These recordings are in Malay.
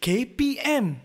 KPM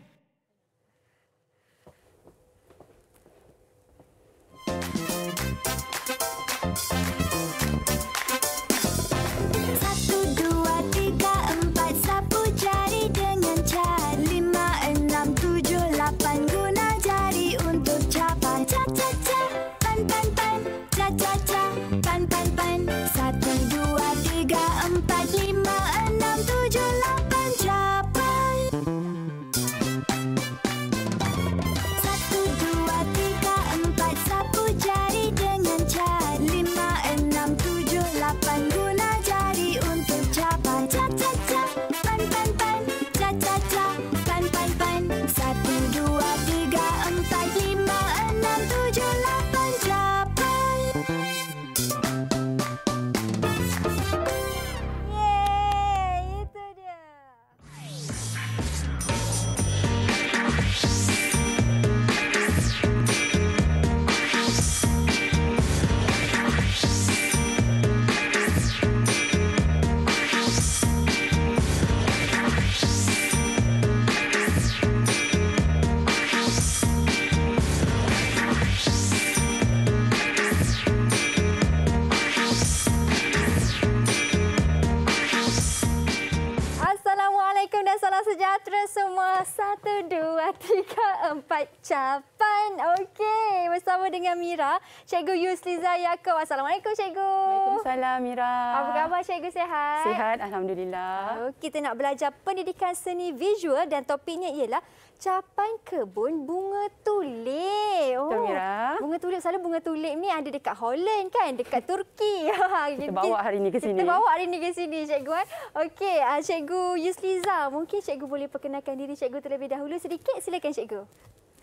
empat cap kan? Okey, bersama dengan Mira, Cikgu Yusliza Yaakob. Assalamualaikum, Cikgu. Waalaikumsalam, Mira. Apa khabar, Cikgu? Sehat? Sehat, Alhamdulillah. Oh, kita nak belajar pendidikan seni visual dan topiknya ialah capai kebun bunga tulip. Oh, Betul, Mira. Bunga tulip, selalu bunga tulip ni ada dekat Holland kan? Dekat Turki. kita bawa hari ini ke sini. Kita bawa hari ini ke sini, Cikgu. Eh. Okey, ah, Cikgu Yusliza, mungkin Cikgu boleh perkenalkan diri Cikgu terlebih dahulu sedikit. Silakan, Cikgu.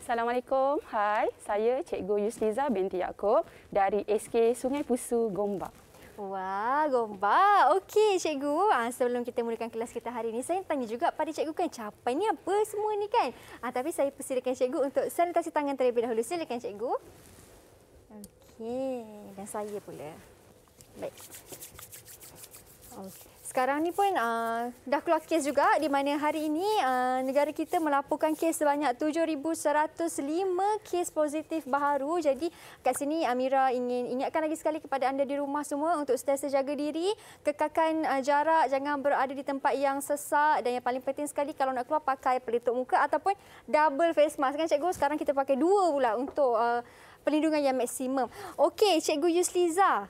Assalamualaikum. Hai, saya Cikgu Yusliza binti Yaakob dari SK Sungai Pusu, Gombak. Wah, Gombak. Okey, Cikgu. Ah, sebelum kita mulakan kelas kita hari ini, saya tanya juga pada Cikgu kan, capai ni apa semua ni kan? Ah, tapi saya persilakan Cikgu untuk sanitasi tangan terlebih dahulu. Silakan, Cikgu. Okey, dan saya pula. Baik. Okey sekarang ni pun uh, dah keluar kes juga di mana hari ini uh, negara kita melaporkan kes sebanyak 7,105 kes positif baru. Jadi kat sini Amira ingin ingatkan lagi sekali kepada anda di rumah semua untuk sentiasa jaga diri, kekalkan uh, ah, jarak, jangan berada di tempat yang sesak dan yang paling penting sekali kalau nak keluar pakai pelitup muka ataupun double face mask kan cikgu. Sekarang kita pakai dua pula untuk uh, perlindungan yang maksimum. Okey, cikgu Yusliza.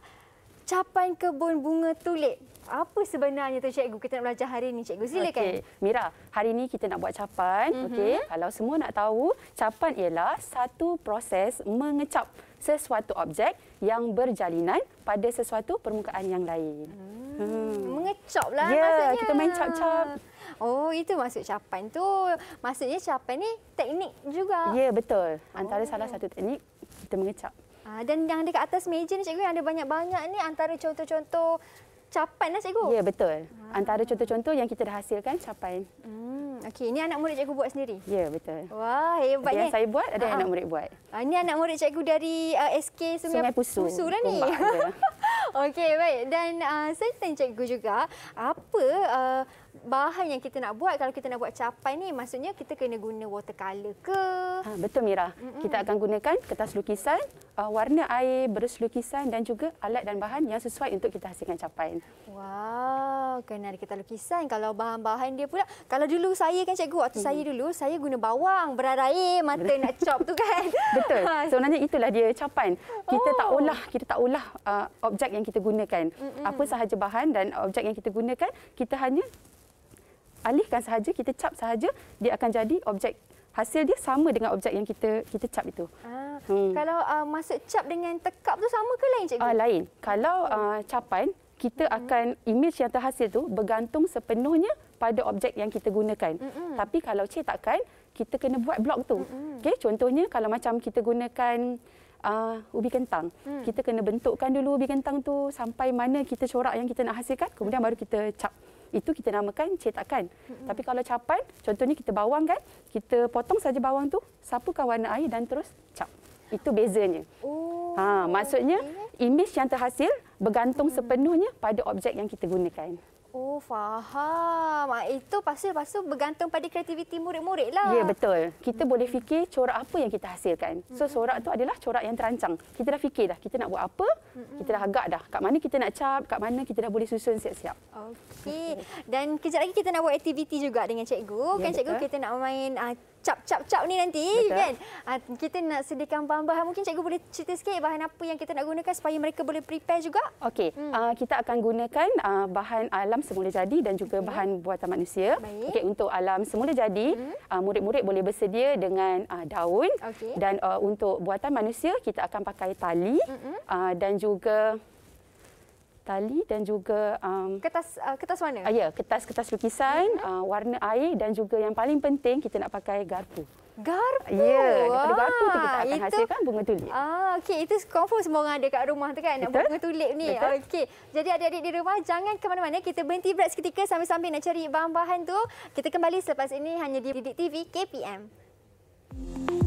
Capan kebun bunga tulip apa sebenarnya tu cikgu kita nak belajar hari ini cikgu silakan. Okey, Mira, hari ini kita nak buat capan. Mm -hmm. Okey. Kalau semua nak tahu, capan ialah satu proses mengecap sesuatu objek yang berjalinan pada sesuatu permukaan yang lain. Hmm. Hmm. Mengecaplah ya, maksudnya. Ya, kita main cap-cap. Oh, itu maksud capan tu. Maksudnya capan ni teknik juga. Ya, betul. Antara oh. salah satu teknik kita mengecap. Ah, dan yang dekat atas meja ni cikgu yang ada banyak-banyak ni antara contoh-contoh Capai, lah cikgu. Ya, betul. Ha. Antara contoh-contoh yang kita dah hasilkan, capai. Hmm. Okey, ini anak murid cikgu buat sendiri? Ya, betul. Wah, hebatnya. Ada yang saya buat, ada ha. anak ah. murid buat. Ah, ini anak murid cikgu dari uh, SK Sungai, Sungai Pusu. Pusu lah ni. Okey, baik. Dan uh, saya tanya cikgu juga, apa uh, bahan yang kita nak buat kalau kita nak buat capai ni? Maksudnya kita kena guna watercolor ke? Ha, betul, Mira. Mm -mm. Kita akan gunakan kertas lukisan, uh, warna air, berus lukisan dan juga alat dan bahan yang sesuai untuk kita hasilkan capai. Wow, kena ada kertas lukisan. Kalau bahan-bahan dia pula, kalau dulu saya kan cikgu, waktu mm -hmm. saya dulu, saya guna bawang, berar air, mata nak cop tu kan? Betul. Ha. Sebenarnya itulah dia capai. Kita oh. tak ulah, kita tak ulah uh, objek objek yang kita gunakan. Mm-hmm. Apa sahaja bahan dan objek yang kita gunakan, kita hanya alihkan sahaja, kita cap sahaja, dia akan jadi objek hasil dia sama dengan objek yang kita kita cap itu. Ah, hmm. Kalau uh, maksud cap dengan tekap tu sama ke lain cikgu? Ah lain. Kalau uh, capan kita hmm akan image yang terhasil tu bergantung sepenuhnya pada objek yang kita gunakan. hmm Tapi kalau cetakan kita kena buat blok tu. Mm-hmm. Okey, contohnya kalau macam kita gunakan uh, ubi kentang. Hmm. Kita kena bentukkan dulu ubi kentang tu sampai mana kita corak yang kita nak hasilkan, kemudian baru kita cap. Itu kita namakan cetakan. Hmm. Tapi kalau capan, contohnya kita bawang kan, kita potong saja bawang tu, sapukan warna air dan terus cap. Itu bezanya. Oh. Ha, maksudnya, image yang terhasil bergantung hmm. sepenuhnya pada objek yang kita gunakan. Oh, faham. Ah, itu pasal pasal bergantung pada kreativiti murid-murid lah. Yeah betul. Kita boleh hmm. fikir corak apa yang kita hasilkan. So, corak hmm. tu adalah corak yang terancang. Kita dah fikir dah, kita nak buat apa, hmm. kita dah agak dah. Kat mana kita nak cap, kat mana kita dah boleh susun siap-siap. Okey. Dan kejap lagi kita nak buat aktiviti juga dengan cikgu. Kan ya, kan cikgu kita nak main uh, cap-cap-cap ni nanti Betul. kan. Ah, kita nak sediakan bahan-bahan. Mungkin cikgu boleh cerita sikit bahan apa yang kita nak gunakan supaya mereka boleh prepare juga. Okey, hmm. uh, kita akan gunakan uh, bahan alam semula jadi dan juga okay. bahan buatan manusia. Okey, untuk alam semula jadi, hmm. murid-murid hmm. uh, boleh bersedia dengan uh, daun okay. dan uh, untuk buatan manusia kita akan pakai tali hmm. uh, dan juga tali dan juga um, kertas uh, kertas warna. Uh, ya, kertas kertas lukisan, mhm. uh, warna air dan juga yang paling penting kita nak pakai garpu. Garpu. Ya, daripada garpu tu kita ah, akan itu, hasilkan bunga tulip. Ah, okey, itu confirm semua orang ada kat rumah tu kan, Betul? bunga tulip ni. Okey. Jadi adik-adik di rumah jangan ke mana-mana, kita berhenti break seketika sambil-sambil nak cari bahan-bahan tu. Kita kembali selepas ini hanya di Didik TV KPM. Hmm.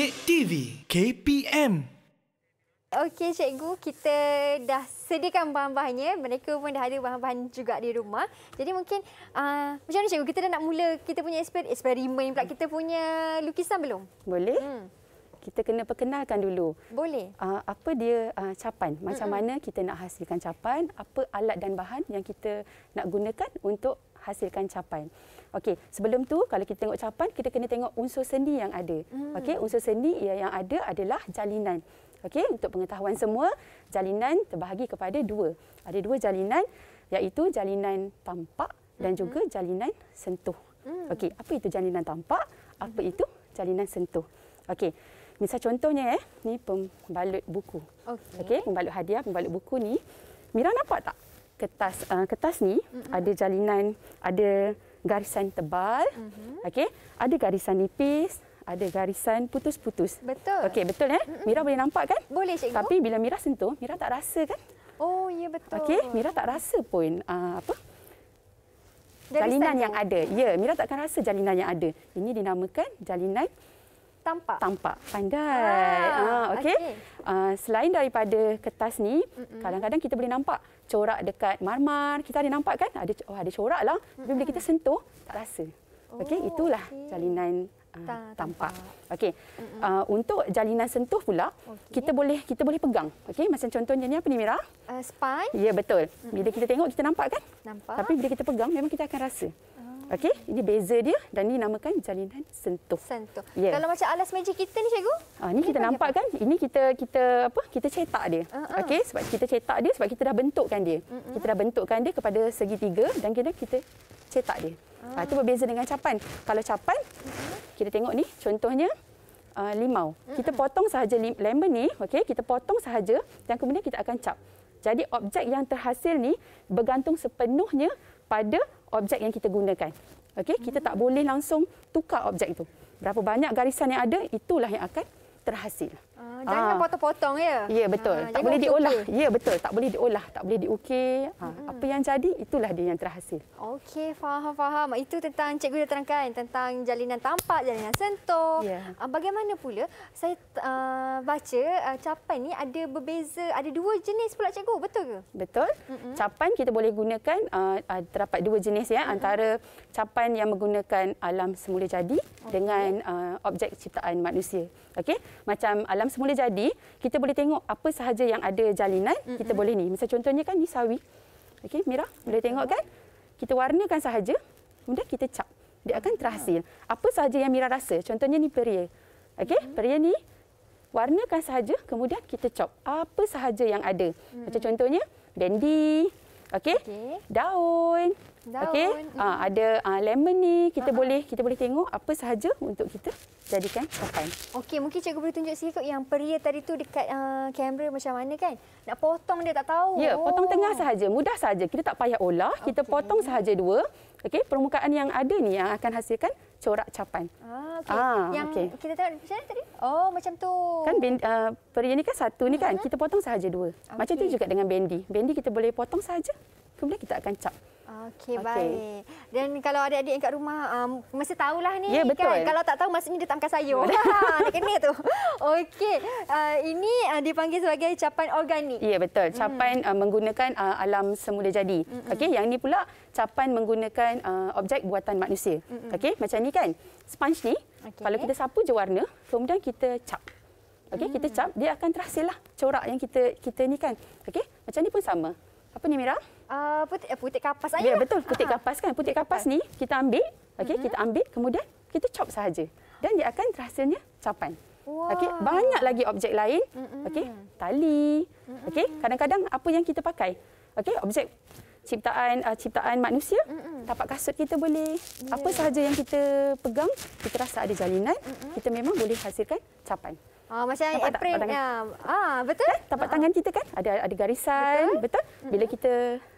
Kedek TV KPM Okey cikgu, kita dah sediakan bahan-bahannya. Mereka pun dah ada bahan-bahan juga di rumah. Jadi mungkin uh, macam mana cikgu, kita dah nak mula kita punya eksper- eksperimen pula. Kita punya lukisan belum? Boleh. Hmm. Kita kena perkenalkan dulu. Boleh. Uh, apa dia uh, capan? Macam mm mana kita nak hasilkan capan? Apa alat dan bahan yang kita nak gunakan untuk hasilkan capan? Okey, sebelum tu kalau kita tengok capan, kita kena tengok unsur seni yang ada. Hmm. Okey, unsur seni yang ada adalah jalinan. Okey, untuk pengetahuan semua, jalinan terbahagi kepada dua. Ada dua jalinan iaitu jalinan tampak dan hmm. juga jalinan sentuh. Hmm. Okey, apa itu jalinan tampak? Apa itu jalinan sentuh? Okey. Misal contohnya eh, ni pembalut buku. Okey. Okey, pembalut hadiah, pembalut buku ni. Mira nampak tak? Kertas uh, kertas ni hmm ada jalinan, ada garisan tebal. Mm-hmm. Okey, ada garisan nipis, ada garisan putus-putus. Betul. Okey, betul eh? Mira boleh nampak kan? Boleh cikgu. Tapi bila Mira sentuh, Mira tak rasa kan? Oh, ya betul. Okey, Mira tak rasa pun uh, apa? Garisan jalinan yang ada. Ya, Mira takkan rasa jalinan yang ada. Ini dinamakan jalinan tampak. Tampak. Pandai. Ah, ah okey. Okay. Uh, ah, selain daripada kertas ni, Mm-mm. kadang-kadang kita boleh nampak corak dekat marmar kita ada nampak kan ada oh ada corak lah tapi bila kita sentuh tak rasa oh, okey itulah jalinan Uh, tampak. tampak. Okey. Uh, untuk jalinan sentuh pula okay. kita boleh kita boleh pegang. Okey, macam contohnya ni apa ni Mira? Uh, spine. Ya betul. Bila kita tengok kita nampak kan? Nampak. Tapi bila kita pegang memang kita akan rasa. Okey, ini beza dia dan ini namakan jalinan sentuh. Sentuh. Yes. Kalau macam alas meja kita ni cikgu? Ah, ni kita nampak kan? Ini kita kita apa? Kita cetak dia. Uh-huh. Okey, sebab kita cetak dia sebab kita dah bentukkan dia. Uh-huh. Kita dah bentukkan dia kepada segitiga dan kita kita cetak dia. Uh-huh. Ah, itu berbeza dengan capan. Kalau capan, uh-huh. kita tengok ni contohnya uh, limau. Uh-huh. Kita potong sahaja lemon ni, okey, kita potong sahaja dan kemudian kita akan cap. Jadi objek yang terhasil ni bergantung sepenuhnya pada objek yang kita gunakan. Okey, kita tak boleh langsung tukar objek itu. Berapa banyak garisan yang ada, itulah yang akan terhasil. Uh, jangan ah. potong-potong ya. Ya betul. Uh, tak boleh diolah. Okay. Ya betul. Tak boleh diolah, tak boleh diukir. Ha, hmm. apa yang jadi itulah dia yang terhasil. Okey, faham faham. Itu tentang cikgu dah terangkan tentang jalinan tampak, jalinan sentuh. Yeah. Ya. Uh, bagaimana pula saya uh, baca uh, capan ni ada berbeza, ada dua jenis pula cikgu, betul ke? Betul. Hmm. Capan kita boleh gunakan uh, uh, terdapat dua jenis ya hmm. antara capan yang menggunakan alam semula jadi okay. dengan uh, objek ciptaan manusia. Okey? Macam alam semula jadi, kita boleh tengok apa sahaja yang ada jalinan, mm -hmm. kita boleh ni. Misal contohnya kan ni sawi. Okey, Mira, boleh tengok kan? Kita warnakan sahaja, kemudian kita cap. Dia akan terhasil. Apa sahaja yang Mira rasa. Contohnya ni peria. Okey, mm -hmm. peria ni warnakan sahaja, kemudian kita cap. Apa sahaja yang ada. Macam mm -hmm. contohnya, bendi. Okey? Okay. Daun. Okey, uh, ada uh, lemon ni kita uh-huh. boleh kita boleh tengok apa sahaja untuk kita jadikan capai. Okey, mungkin cikgu boleh tunjuk sikit yang peria tadi tu dekat uh, kamera macam mana kan? Nak potong dia tak tahu. Ya, yeah, potong oh. tengah sahaja, mudah sahaja. Kita tak payah olah, okay. kita potong sahaja dua. Okey, permukaan yang ada ni yang akan hasilkan corak capan. Ah, okay. ah yang okay. kita tengok macam mana tadi? Oh, macam tu. Kan bendi, uh, peria ni kan satu uh-huh. ni ha, kan? Kita potong sahaja dua. Okay. Macam tu juga dengan bendi. Bendi kita boleh potong sahaja. Kemudian kita akan cap. Okey, okay. baik. Dan kalau adik-adik yang kat rumah, um, mesti tahulah ni. Ya, Kan? Kalau tak tahu, maksudnya dia tak makan sayur. Ha, dia kena tu. Okey, uh, ini uh, dipanggil sebagai capan organik. Ya, betul. Hmm. Capan hmm. uh, menggunakan uh, alam semula jadi. Hmm. Okey, yang ini pula capan menggunakan uh, objek buatan manusia. Hmm. Okey, macam ni kan. Sponge ni, okay. kalau kita sapu je warna, kemudian kita cap. Okey, hmm. kita mm. cap, dia akan terhasil lah corak yang kita kita ni kan. Okey, macam ni pun sama apa ni Mira? Ah, uh, eh, putih, putih kapas aja. Ya, lah. betul, putih Aha. kapas kan. Putih kapas ni kita ambil, okay? mm-hmm. kita ambil kemudian kita chop sahaja. Dan dia akan rasanya capan. Wow. Okey, banyak lagi objek lain. Mhm. okay? tali. Mhm. Okey, kadang-kadang apa yang kita pakai? okay? objek ciptaan uh, ciptaan manusia. Mhm. Tapak kasut kita boleh. Apa ya. sahaja yang kita pegang, kita rasa ada jalinan, kita memang boleh hasilkan capan. Ah, macam Nampak apron. Tak, ya. ah, betul? Kan? Tapak Tampak ah. tangan kita kan? Ada ada garisan. Betul? betul? Bila kita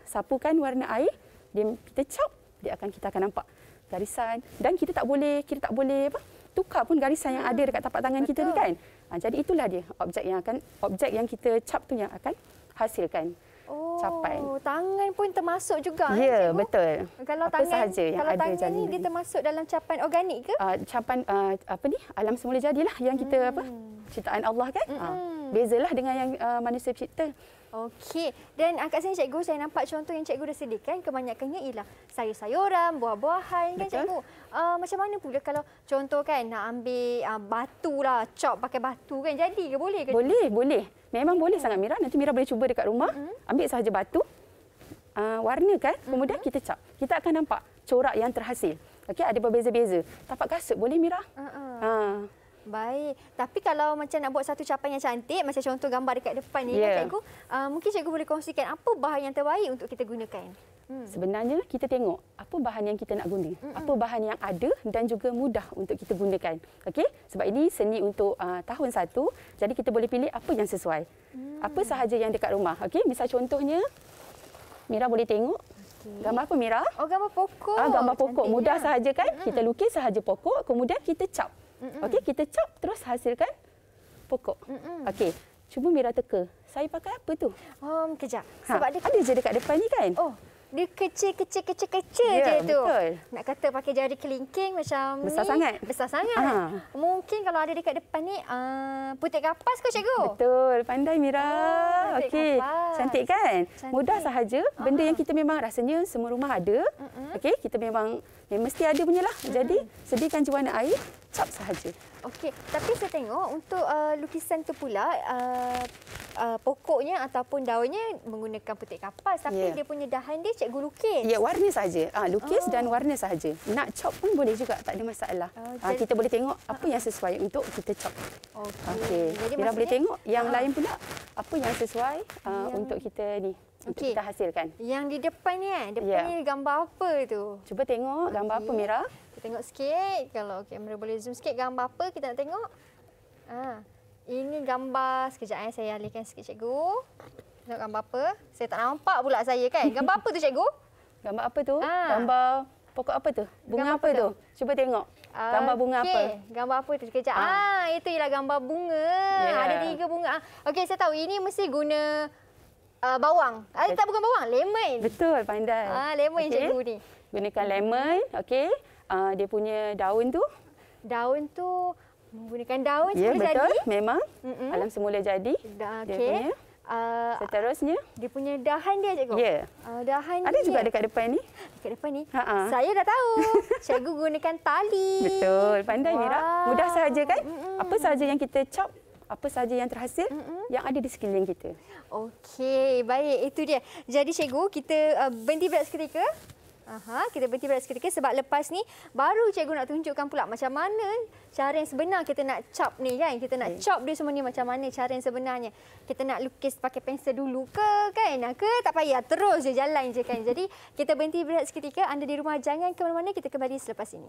sapukan warna air, dia, kita cap, dia akan kita akan nampak garisan. Dan kita tak boleh, kita tak boleh apa? tukar pun garisan yang ada dekat tapak tangan betul. kita ni kan? Ah, jadi itulah dia objek yang akan objek yang kita cap tu yang akan hasilkan. Oh, capai. tangan pun termasuk juga. Eh, ya, yeah, betul. Kalau apa tangan, kalau ada tangan jalinan. ni, dia termasuk dalam capan organik ke? Uh, capan uh, apa ni? Alam semula jadilah yang kita hmm. apa? Ciptaan Allah kan? Hmm. Uh, bezalah dengan yang uh, manusia cipta. Okey. Dan kat sini cikgu saya nampak contoh yang cikgu dah sediakan kebanyakannya ialah sayur-sayuran, buah-buahan kan cikgu. Uh, macam mana pula kalau contoh kan nak ambil uh, batu lah, cop pakai batu kan. Jadi ke boleh ke? Boleh, boleh. Memang okay. boleh hmm. sangat Mira. Nanti Mira boleh cuba dekat rumah. Mm. Ambil sahaja batu. Uh, ah, warnakan. Hmm. Kemudian mm. kita cap. Kita akan nampak corak yang terhasil. Okey, ada berbeza-beza. Tapak kasut boleh Mira? Uh -uh. Uh. Baik. Tapi kalau macam nak buat satu capaian yang cantik, macam contoh gambar dekat depan ni, yeah. cikgu, uh, mungkin cikgu boleh kongsikan apa bahan yang terbaik untuk kita gunakan? Hmm. Sebenarnya lah kita tengok apa bahan yang kita nak guna, apa bahan yang ada dan juga mudah untuk kita gunakan. Okey, sebab ini seni untuk uh, tahun satu, jadi kita boleh pilih apa yang sesuai. Hmm. Apa sahaja yang dekat rumah. Okey, misal contohnya Mira boleh tengok gambar apa Mira? Oh, gambar pokok. Ah, gambar pokok Cantik mudah lah. sahaja kan? Kita lukis sahaja pokok, kemudian kita cap. Okey, kita cop terus hasilkan pokok. Okey. Cuba Mira teka. Saya pakai apa tu? Um, kejap. Ha, Sebab dia ada je dekat depan ni kan? Oh, dia kecil-kecil-kecil-kecil yeah, je betul. tu. Nak kata pakai jari kelingking macam besar ni. Sangat. Besar sangat. Besar sangat. Ha. Mungkin kalau ada dekat depan ni, uh, putih kapas ke cikgu? Betul. Pandai Mira. Oh, Okey. Cantik kan? Cantik. Mudah sahaja. Benda uh yang ah. kita memang rasanya semua rumah ada. Uh -huh. Okey, kita memang Ya, mesti ada punya lah. Jadi, sediakan cuaca air, cap sahaja. Okey, tapi saya tengok untuk uh, lukisan tu pula, uh, uh, pokoknya ataupun daunnya menggunakan petik kapas. Tapi yeah. dia punya dahan dia cikgu lukis. Ya, warna sahaja. Ha, lukis oh. dan warna sahaja. Nak cop pun boleh juga, tak ada masalah. Oh, ha, kita boleh tengok apa ha, ha. yang sesuai untuk kita cop. Okey, okay. kita maksudnya... boleh tengok yang ha, ha. lain pula apa yang sesuai uh, ah, yang... untuk kita ni untuk okay. kita hasilkan. Yang di depan ni kan, depan yeah. ni gambar apa tu? Cuba tengok gambar okay. apa Mira. Kita tengok sikit kalau kamera boleh zoom sikit gambar apa kita nak tengok. Ha. Ini gambar sekejap eh saya alihkan sikit cikgu. Tengok gambar apa? Saya tak nampak pula saya kan. Gambar apa tu cikgu? Gambar apa tu? Ha. Gambar pokok apa tu? Bunga apa, apa tu? Cuba tengok. Gambar bunga okay. apa? Gambar apa tu? Sekejap. Ha. Ha. Ah, Itu ialah gambar bunga. Yeah. Ada tiga bunga. Ah. Okey saya tahu ini mesti guna uh, bawang. Ah, tak bukan bawang, lemon. Betul, pandai. Ah, lemon okay. cikgu ni. Gunakan lemon, okey. Uh, dia punya daun tu. Daun tu menggunakan daun yeah, ya, cikgu betul. jadi. memang. Mm -mm. Alam semula jadi. Okay. Dia Uh, Seterusnya. Dia punya dahan dia, cikgu. Ya. Yeah. Uh, dahan Ada dia. Ada juga dekat depan ni. Dekat depan ni. Ha -ha. Saya dah tahu. cikgu gunakan tali. Betul. Pandai, wow. Mudah sahaja, kan? Mm -mm. Apa sahaja yang kita cap apa sahaja yang terhasil mm -mm. yang ada di sekeliling kita. Okey, baik itu dia. Jadi cikgu, kita uh, berhenti berat seketika. Aha, kita berhenti berat seketika sebab lepas ni baru cikgu nak tunjukkan pula macam mana cara yang sebenar kita nak cop ni kan. Kita nak cop dia semua ni macam mana cara yang sebenarnya. Kita nak lukis pakai pensel dulu ke kan? Ke tak payah terus je jalan je kan. Jadi kita berhenti berat seketika. Anda di rumah jangan ke mana-mana. Kita kembali selepas ini.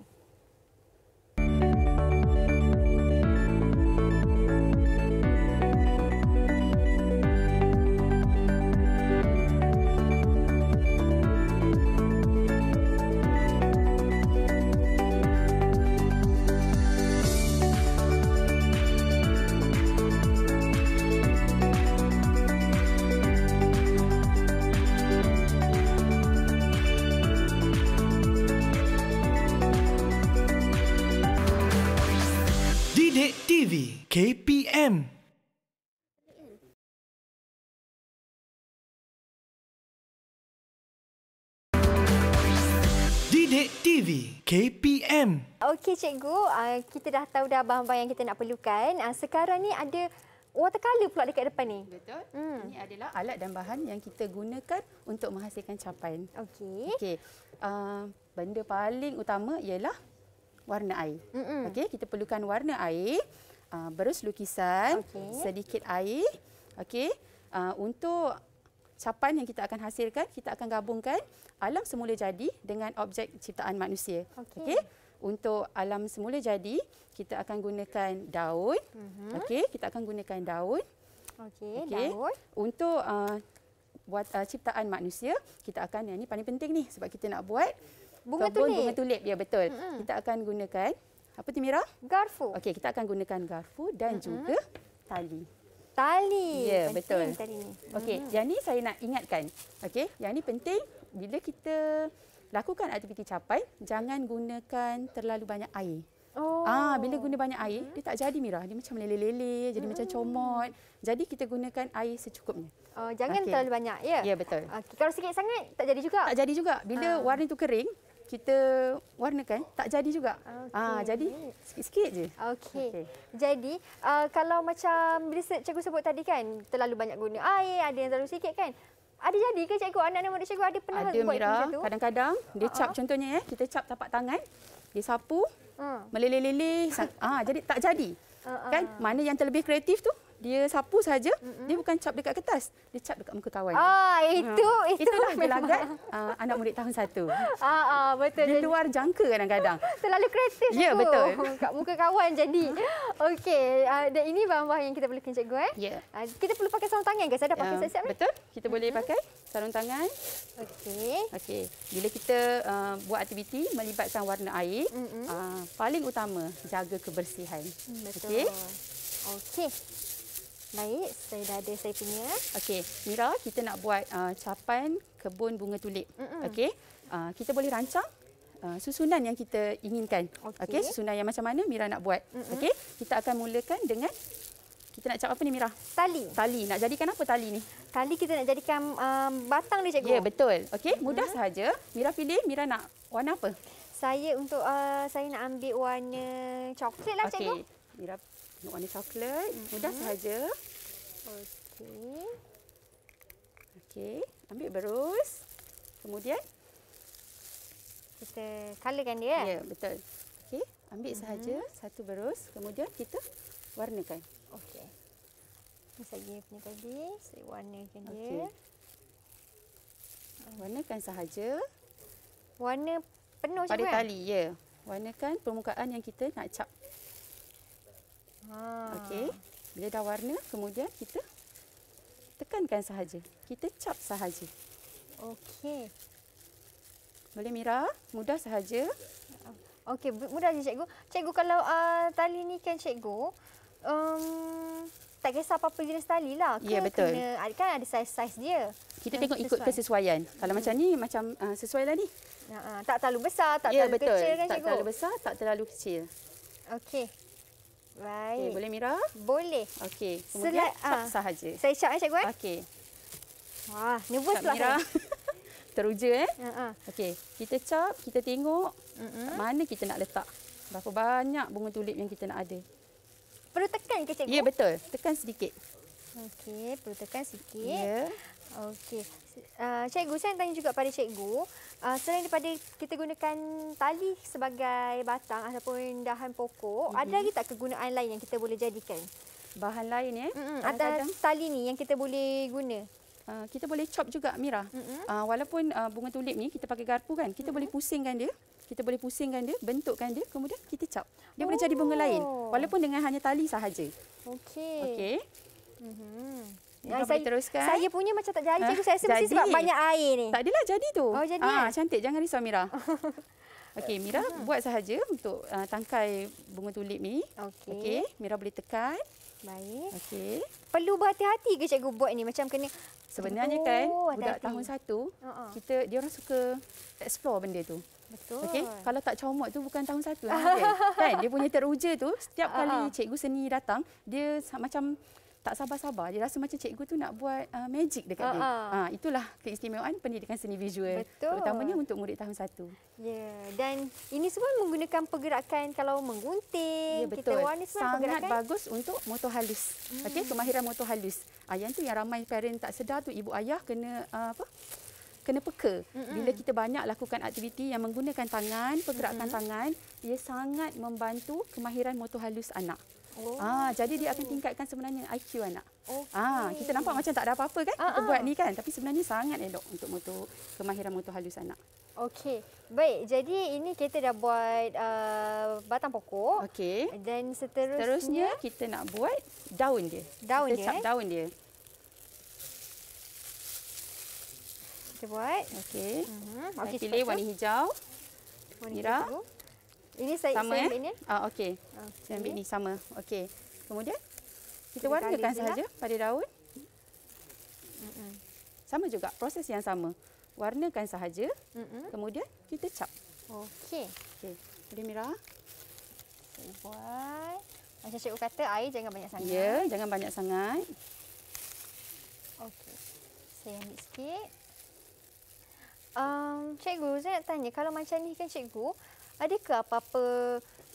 KPM. Okey cikgu, ah, kita dah tahu dah bahan-bahan yang kita nak perlukan. Ah, sekarang ni ada watercolor pula dekat depan ni. Betul. Hmm. Ini adalah alat dan bahan yang kita gunakan untuk menghasilkan capaian. Okey. Okey. Uh, benda paling utama ialah warna air. Mm -mm. Okey, kita perlukan warna air, uh, berus lukisan, okay. sedikit air. Okey. Uh, untuk capan yang kita akan hasilkan, kita akan gabungkan alam semula jadi dengan objek ciptaan manusia. Okey. Okay? Untuk alam semula jadi, kita akan gunakan daun. Uh-huh. Okey, kita akan gunakan daun. Okey, okay. daun. Untuk uh, buat uh, ciptaan manusia, kita akan yang ini paling penting ni sebab kita nak buat bunga tulip. Bunga tulip ya betul. Uh-huh. Kita akan gunakan apa Timira? Garfu. Okey, kita akan gunakan garfu dan uh-huh. juga tali tali. Ya, yeah, betul. Penting tali ni. Okey, -hmm. yang ni saya nak ingatkan. Okey, yang ni penting bila kita lakukan aktiviti capai, jangan gunakan terlalu banyak air. Oh. Ah, bila guna banyak air, -hmm. dia tak jadi mirah. Dia macam meleleh-leleh, jadi -hmm. macam comot. Jadi kita gunakan air secukupnya. Oh, jangan okay. terlalu banyak, ya? Ya, yeah, betul. Okay. Kalau sikit sangat, tak jadi juga? Tak jadi juga. Bila uh. warna itu kering, kita warnakan tak jadi juga. Okay. Ah jadi sikit-sikit je. Okey. Okay. Jadi uh, kalau macam riset cikgu sebut tadi kan terlalu banyak guna air, ada yang terlalu sikit kan? Ada jadi ke cikgu anak-anak murid cikgu ada pernah ada, buat macam tu? Kadang-kadang dia cap uh-huh. contohnya eh kita cap tapak tangan dia sapu uh. meleleh-leleh ah jadi tak jadi. Uh-huh. Kan? Mana yang terlebih kreatif tu? dia sapu saja mm-hmm. dia bukan cap dekat kertas dia cap dekat muka kawan ah itu ha. itu itulah gelagat uh, ah, anak murid tahun satu. ah, ah betul di luar jangka kadang-kadang terlalu kreatif ya aku. betul kat muka kawan jadi okey uh, dan ini bahan-bahan yang kita boleh kena cikgu eh yeah. Ya. uh, kita perlu pakai sarung tangan guys ada pakai uh, siap-siap betul kita uh-huh. boleh pakai sarung tangan okey okey bila kita uh, buat aktiviti melibatkan warna air mm-hmm. uh, paling utama jaga kebersihan mm, betul okey okey Baik, saya dah ada saya punya. Okey, Mira, kita nak buat uh, capan kebun bunga tulip. Okey. Uh, kita boleh rancang uh, susunan yang kita inginkan. Okey, okay, susunan yang macam mana Mira nak buat? Okey. Kita akan mulakan dengan kita nak cap apa ni Mira? Tali. Tali. Nak jadikan apa tali ni? Tali kita nak jadikan um, batang ni cikgu. Ya, betul. Okey, mudah mm -hmm. sahaja. Mira pilih, Mira nak warna apa? Saya untuk uh, saya nak ambil warna coklatlah okay. cikgu. Okey. Mira Tengok warna coklat. Mm -hmm. Mudah sahaja. Okey. Okey. Ambil berus. Kemudian. Kita colorkan dia. Ya, yeah, betul. Okey. Ambil mhm. sahaja mm -hmm. satu berus. Kemudian kita warnakan. Okey. Ini saya punya tadi. Saya warnakan dia. Okay. Warnakan sahaja. Warna penuh Pada juga. Pada tali, ya. Yeah. Warnakan permukaan yang kita nak cap. Ha. Okey. Bila dah warna, kemudian kita tekankan sahaja. Kita cap sahaja. Okey. Boleh Mira? Mudah sahaja. Okey, mudah je cikgu. Cikgu kalau uh, tali ni kan cikgu, um, tak kisah apa-apa jenis tali lah. Ya, betul. Kena, ah, kan ada saiz-saiz dia. Kita tengok ikut sesuai. kesesuaian. Kalau hmm. macam ni, macam uh, sesuai lah ni. Ya, uh, tak terlalu besar, tak ya, terlalu betul. kecil kan tak cikgu? Tak terlalu besar, tak terlalu kecil. Okey. Okay, eh, boleh Mira? Boleh. Okey. Kemudian Sela- cap ah. sahaja. Saya cap eh cikgu eh. Okey. Wah, nervous lah. Mira. Teruja eh. Uh-huh. Okey. Kita cap, kita tengok uh-huh. mana kita nak letak. Berapa banyak bunga tulip yang kita nak ada. Perlu tekan ke cikgu? Ya, betul. Tekan sedikit. Okey, perlu tekan sedikit Ya. Yeah. Okey. Uh, cikgu, saya tanya juga pada cikgu. Uh, selain daripada kita gunakan tali sebagai batang ataupun dahan pokok, mm -hmm. ada lagi tak kegunaan lain yang kita boleh jadikan? Bahan lain ya? Mm -hmm. Atas tali ni yang kita boleh guna? Uh, kita boleh chop juga, Mira. Mm -hmm. uh, walaupun uh, bunga tulip ni kita pakai garpu kan, kita mm -hmm. boleh pusingkan dia. Kita boleh pusingkan dia, bentukkan dia, kemudian kita chop. Dia oh. boleh jadi bunga oh. lain. Walaupun dengan hanya tali sahaja. Okey. Okey. Mm -hmm. Jangan saya, teruskan. Saya punya macam tak jadi. Ah, cikgu saya rasa mesti sebab banyak air ni. Tak adalah jadi tu. Oh, jadi. Ah, cantik. Jangan risau Mira. Okey, Mira ah. buat sahaja untuk uh, tangkai bunga tulip ni. Okey. Okey, Mira boleh tekan. Baik. Okey. Perlu berhati-hati ke cikgu buat ni? Macam kena Sebenarnya oh, kan, hati-hati. budak tahun satu, uh-uh. kita dia orang suka explore benda tu. Betul. Okay. kalau tak comot tu bukan tahun satu lah. Kan? kan? Dia punya teruja tu, setiap uh-huh. kali cikgu seni datang, dia macam tak sabar-sabar. Dia rasa macam cikgu tu nak buat uh, magic dekat uh-huh. dia. Ha, itulah keistimewaan pendidikan seni visual. Betul. Terutamanya untuk murid tahun satu. Ya, yeah. dan ini semua menggunakan pergerakan kalau menggunting, yeah, betul. kita warna Sangat pergerakan. bagus untuk motor halus. Hmm. Okey, kemahiran motor halus. Ha, yang tu yang ramai parent tak sedar tu ibu ayah kena uh, apa? kena peka bila kita banyak lakukan aktiviti yang menggunakan tangan pergerakan mm-hmm. tangan ia sangat membantu kemahiran motor halus anak Oh. Ah, jadi dia akan tingkatkan sebenarnya IQ anak. Okay. Ah, kita nampak macam tak ada apa-apa kan uh-huh. kita ah, buat ah. ni kan tapi sebenarnya sangat elok untuk motor kemahiran motor halus anak. Okey. Baik, jadi ini kita dah buat uh, batang pokok. Okey. Dan seterusnya Seterusnya kita nak buat daun dia. Daun kita dia. Cap eh? daun dia. Kita buat. Mhm. Okey. Mhm. Uh-huh. Okay, pilih warna hijau. Warna hijau. Ini saya, sama, saya eh? ambil eh? ni. Ah, Okey. Okay. Ah, saya ambil ni sama. Okey. Kemudian kita, kita warnakan saja pada daun. Sama juga proses yang sama. Warnakan sahaja. Mm-mm. Kemudian kita cap. Okey. Okey. Boleh Mira? Okay, buat. Macam cikgu kata air jangan banyak sangat. Ya, yeah, jangan banyak sangat. Okey. Saya ambil sikit. Um, cikgu, saya nak tanya. Kalau macam ni kan cikgu, Adakah apa-apa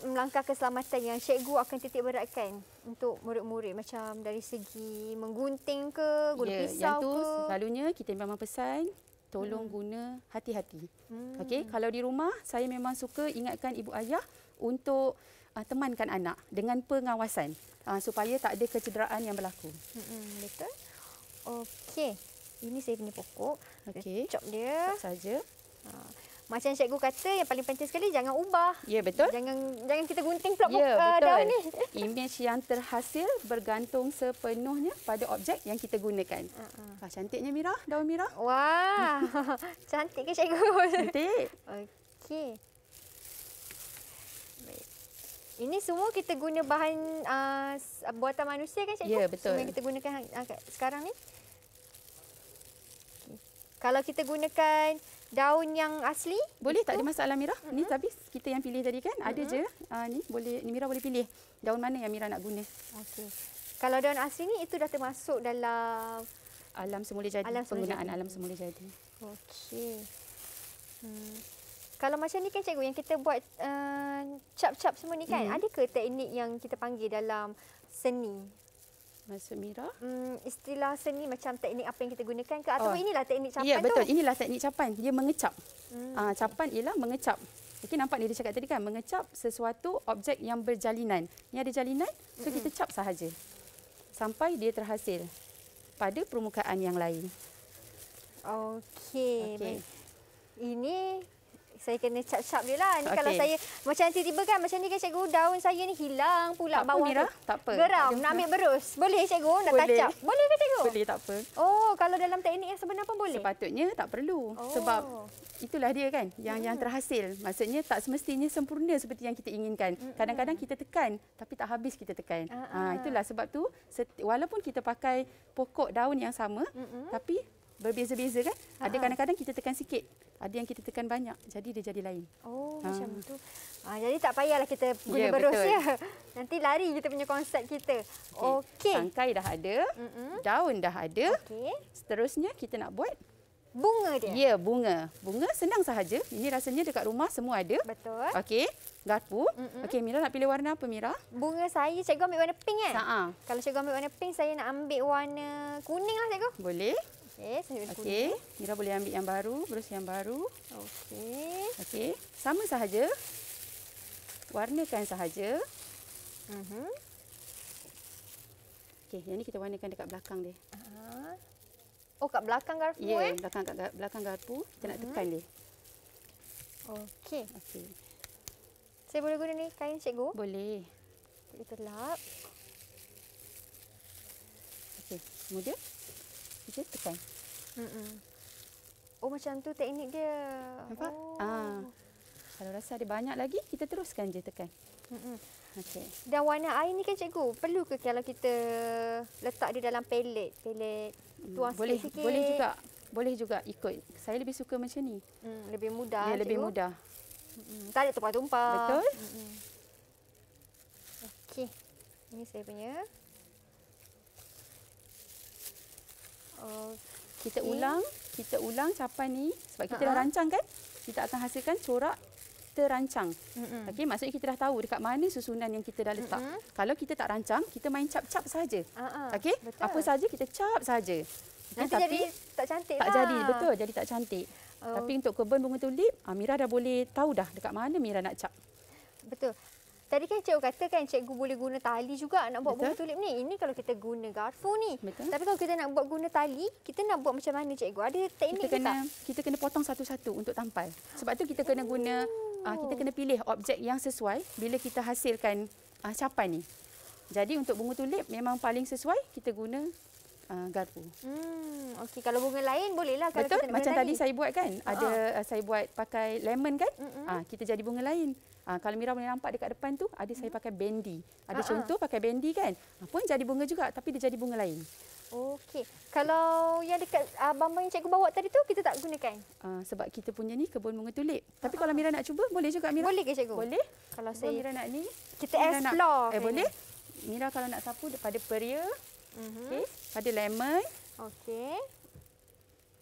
langkah keselamatan yang cikgu akan titik beratkan untuk murid-murid macam dari segi menggunting ke, guna yeah, pisau yang tu, ke? Selalunya kita memang pesan tolong hmm. guna hati-hati. Hmm. Okey, kalau di rumah saya memang suka ingatkan ibu ayah untuk uh, temankan anak dengan pengawasan uh, supaya tak ada kecederaan yang berlaku. Hmm, betul. Okey, ini saya punya pokok. Okey. Cop dia. Cop saja. Ha macam cikgu kata yang paling penting sekali jangan ubah. Ya betul. Jangan jangan kita gunting pula ya, uh, daun ni. Imej yang terhasil bergantung sepenuhnya pada objek yang kita gunakan. Uh ah, -huh. cantiknya Mira, daun Mira. Wah. cantik ke cikgu? Cantik. Okey. Ini semua kita guna bahan uh, buatan manusia kan cikgu? Ya, betul. Semua kita gunakan uh, sekarang ni. Okay. Kalau kita gunakan daun yang asli. Boleh itu. tak ada masalah Mira? Mm-hmm. Ni tapi kita yang pilih tadi kan? Mm-hmm. Ada je. Ha, ni boleh ni Mira boleh pilih daun mana yang Mira nak guna. Okey. Kalau daun asli ni itu dah termasuk dalam alam semula jadi alam penggunaan jadi. alam semula jadi. Okey. Hmm. Kalau macam ni kan cikgu yang kita buat uh, eh, cap-cap semua ni kan? Mm. Ada ke teknik yang kita panggil dalam seni Masa Mira. Hmm, istilah seni macam teknik apa yang kita gunakan ke? Atau oh. inilah teknik ya, capan ya, betul. tu? Ya, Inilah teknik capan. Dia mengecap. Hmm. Uh, capan ialah mengecap. Okey, nampak ni dia cakap tadi kan? Mengecap sesuatu objek yang berjalinan. Ini ada jalinan, so hmm. kita cap sahaja. Sampai dia terhasil pada permukaan yang lain. Okey. Okay. Ini saya kena cap-cap dia lah. Ini okay. kalau saya macam tiba-tiba kan macam ni kan cikgu daun saya ni hilang pula bawah tu. Tak apa. Geram nak ambil berus. Boleh cikgu nak tacap? Boleh ke cikgu? Boleh tak apa. Oh kalau dalam teknik yang sebenar pun boleh? Sepatutnya tak perlu. Oh. Sebab itulah dia kan yang hmm. yang terhasil. Maksudnya tak semestinya sempurna seperti yang kita inginkan. Hmm. Kadang-kadang kita tekan tapi tak habis kita tekan. Uh ha, itulah sebab tu walaupun kita pakai pokok daun yang sama uh tapi berbeza-beza kan? Ha. Ada kadang-kadang kita tekan sikit. Ada yang kita tekan banyak. Jadi dia jadi lain. Oh, ha. macam tu. Ha, jadi tak payahlah kita ya, guna ya, berus ya. Nanti lari kita punya konsep kita. Okey. Okay. Angkai dah ada. Mm -mm. Daun dah ada. Okey. Seterusnya kita nak buat bunga dia. Ya, bunga. Bunga senang sahaja. Ini rasanya dekat rumah semua ada. Betul. Okey. Garpu. Mm -mm. Okey, Mira nak pilih warna apa Mira? Bunga saya cikgu ambil warna pink kan? Ha -ha. Kalau cikgu ambil warna pink saya nak ambil warna kuning lah cikgu. Boleh. Okey, saya ambil okay. Mira boleh ambil yang baru, brush yang baru. Okey. Okey, sama sahaja. Warnakan sahaja. Uh mhm. -huh. Okey, yang ni kita warnakan dekat belakang dia. Uh -huh. Oh, kat belakang garpu yeah, eh? Ya, belakang, kat belakang garpu. Kita uh -huh. nak mhm. tekan dia. Okey. Okey. Saya boleh guna ni kain cikgu? Boleh. Kita lap. Okey, kemudian kita tekan. Mm-mm. Oh macam tu teknik dia. Nampak? Oh. Ah. Kalau rasa ada banyak lagi, kita teruskan je tekan. Okay. Dan warna air ni kan cikgu, perlu ke kalau kita letak dia dalam pelet? Pelet, hmm, tuang mm. boleh, sikit-sikit. Boleh juga. Boleh juga ikut. Saya lebih suka macam ni. Mm. Lebih mudah ya, cikgu. lebih mudah. Mm-mm. Tak ada tumpah-tumpah. Betul. Okey. Ini saya punya. Oh, kita okay. ulang, kita ulang capai ni sebab kita uh-huh. dah rancang kan? Kita akan hasilkan corak terancang. Mm-hmm. Okey, maksudnya kita dah tahu dekat mana susunan yang kita dah letak. Mm-hmm. Kalau kita tak rancang, kita main cap-cap saja. Uh-huh. Okey? Apa saja kita cap saja. Okay, Nanti tapi jadi tak cantik. Tak lah. jadi, betul. Jadi tak cantik. Oh. Tapi untuk kebun bunga tulip, Amira dah boleh tahu dah dekat mana Mira nak cap. Betul. Tadi kan cikgu kata kan cikgu boleh guna tali juga nak buat bunga tulip ni. Ini kalau kita guna garfu ni. Betul. Tapi kalau kita nak buat guna tali, kita nak buat macam mana cikgu? Ada teknik kita kena, tak? Kita kena potong satu-satu untuk tampal. Sebab tu kita kena guna, uh, kita kena pilih objek yang sesuai bila kita hasilkan uh, ni. Jadi untuk bunga tulip memang paling sesuai kita guna uh, garpu. Hmm, okey kalau bunga lain bolehlah kalau Betul? kita macam tadi saya buat kan? Uh ah. -huh. Ada uh, saya buat pakai lemon kan? Uh -huh. uh, kita jadi bunga lain. Uh, kalau Mira boleh nampak dekat depan tu ada saya mm-hmm. pakai bendi. Ada uh -huh. contoh pakai bendi kan? Uh, pun jadi bunga juga tapi dia jadi bunga lain. Okey. Kalau yang dekat uh, bambang yang cikgu bawa tadi tu kita tak gunakan? Uh, sebab kita punya ni kebun bunga tulip. Tapi uh -huh. kalau Mira nak cuba boleh juga Mira. Boleh ke cikgu? Boleh. Kalau saya Mira nak ni kita explore. eh boleh. Mira kalau nak sapu daripada peria Okey, mhm. eh, pada lemon. Okey.